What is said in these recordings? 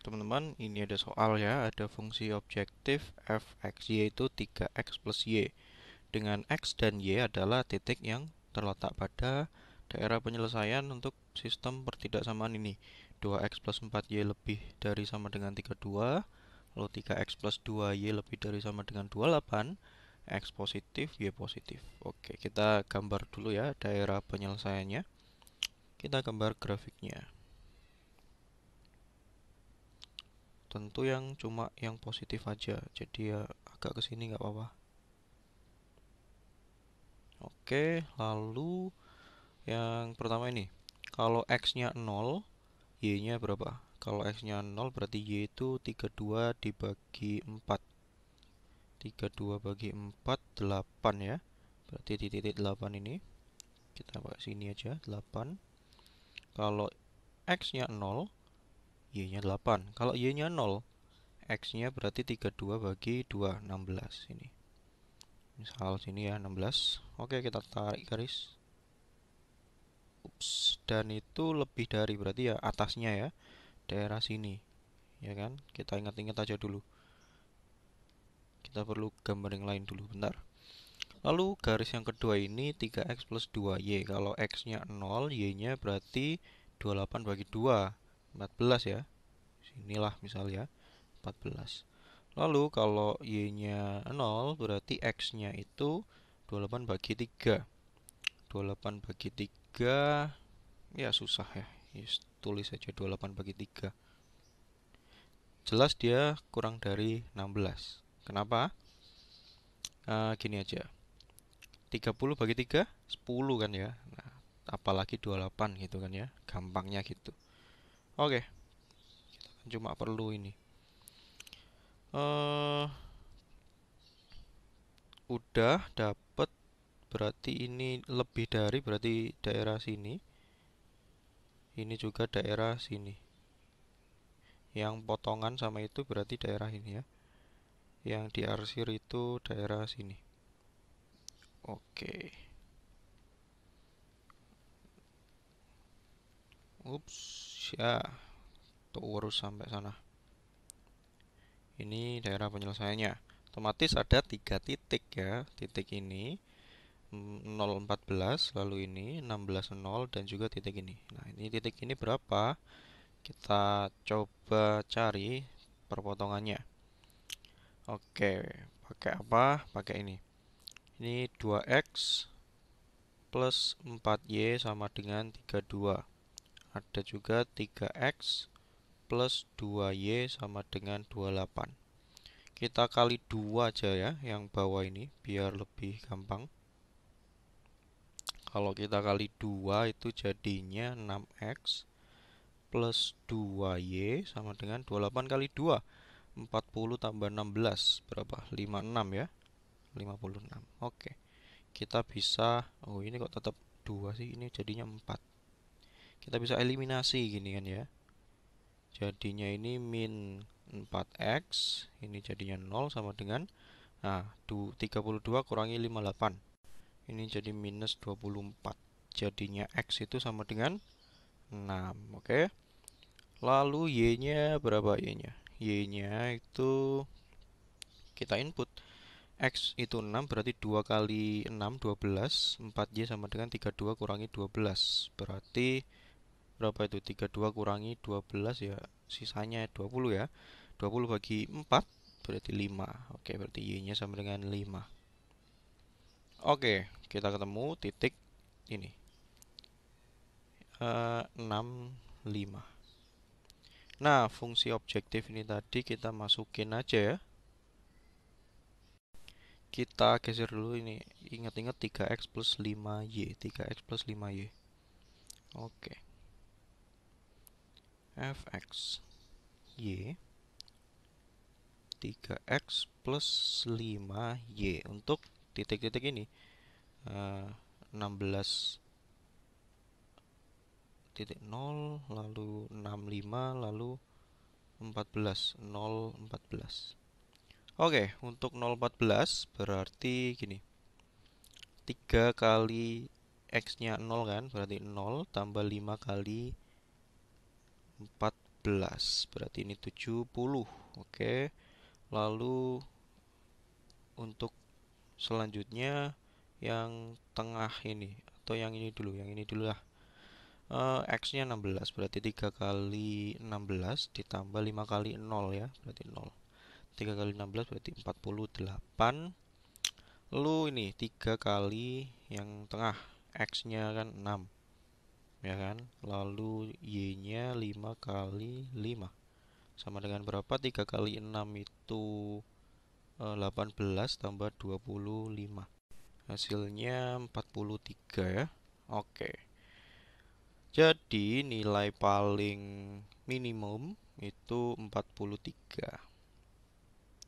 teman-teman, ini ada soal ya, ada fungsi objektif fxy itu 3x plus y. Dengan x dan y adalah titik yang terletak pada daerah penyelesaian untuk sistem pertidaksamaan ini. 2x plus 4y lebih dari sama dengan 32, lalu 3x plus 2y lebih dari sama dengan 28, x positif, y positif. Oke, kita gambar dulu ya daerah penyelesaiannya. Kita gambar grafiknya. tentu yang cuma yang positif aja jadi ya agak kesini nggak apa-apa oke lalu yang pertama ini kalau x nya 0 y nya berapa kalau x nya 0 berarti y itu 32 dibagi 4 32 bagi 4 8 ya berarti di titik 8 ini kita pakai sini aja 8 kalau x nya 0 Y-nya 8. Kalau Y-nya 0, X-nya berarti 32 bagi 2, 16 ini. Misal sini ya, 16. Oke, kita tarik garis. Ups, dan itu lebih dari, berarti ya atasnya ya, daerah sini. Ya kan, kita ingat-ingat aja dulu. Kita perlu gambar yang lain dulu, bentar. Lalu garis yang kedua ini 3x plus 2y. Kalau x-nya 0, y-nya berarti 28 bagi 2 14 ya sinilah misalnya 14 lalu kalau y nya 0 berarti x nya itu 28 bagi 3 28 bagi 3 ya susah ya yes, tulis aja 28 bagi 3 jelas dia kurang dari 16 kenapa? Uh, gini aja 30 bagi 3 10 kan ya nah, apalagi 28 gitu kan ya gampangnya gitu Oke. Okay. cuma perlu ini. uh, udah dapet berarti ini lebih dari berarti daerah sini. Ini juga daerah sini. Yang potongan sama itu berarti daerah ini ya. Yang diarsir itu daerah sini. Oke. Okay. ups ya terurus sampai sana ini daerah penyelesaiannya otomatis ada tiga titik ya titik ini 014 mm, lalu ini 16,0 dan juga titik ini nah ini titik ini berapa kita coba cari perpotongannya oke pakai apa pakai ini ini 2x plus 4y sama dengan 32 ada juga 3x plus 2y sama dengan 28. Kita kali 2 aja ya yang bawah ini biar lebih gampang. Kalau kita kali 2 itu jadinya 6x plus 2y sama dengan 28 kali 2. 40 tambah 16 berapa? 56 ya. 56. Oke. Kita bisa oh ini kok tetap 2 sih? Ini jadinya 4 kita bisa eliminasi gini kan ya jadinya ini min 4x ini jadinya 0 sama dengan nah 32 kurangi 58 ini jadi minus 24 jadinya x itu sama dengan 6 oke okay? lalu y nya berapa y nya y nya itu kita input X itu 6 berarti 2 kali 6 12 4Y sama dengan 32 kurangi 12 berarti berapa itu 32 kurangi 12 ya sisanya 20 ya 20 bagi 4 berarti 5 oke berarti Y nya sama dengan 5 oke kita ketemu titik ini e, 6 5 nah fungsi objektif ini tadi kita masukin aja ya kita geser dulu ini ingat-ingat 3x plus 5y 3x plus 5y oke okay f(x, y 3x plus 5y untuk titik-titik ini uh, eh, 16 titik 0 lalu 65 lalu 14 0 14 Oke, untuk 0 14 berarti gini. 3 kali x-nya 0 kan, berarti 0 tambah 5 kali 14 berarti ini 70 oke lalu untuk selanjutnya yang tengah ini atau yang ini dulu yang ini dulu lah e, X nya 16 berarti 3 kali 16 ditambah 5 kali 0 ya berarti 0 3 kali 16 berarti 48 lalu ini 3 kali yang tengah X nya kan 6 ya kan lalu y nya 5 kali 5 sama dengan berapa 3 kali 6 itu 18 eh, tambah 25 hasilnya 43 ya oke jadi nilai paling minimum itu 43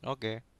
oke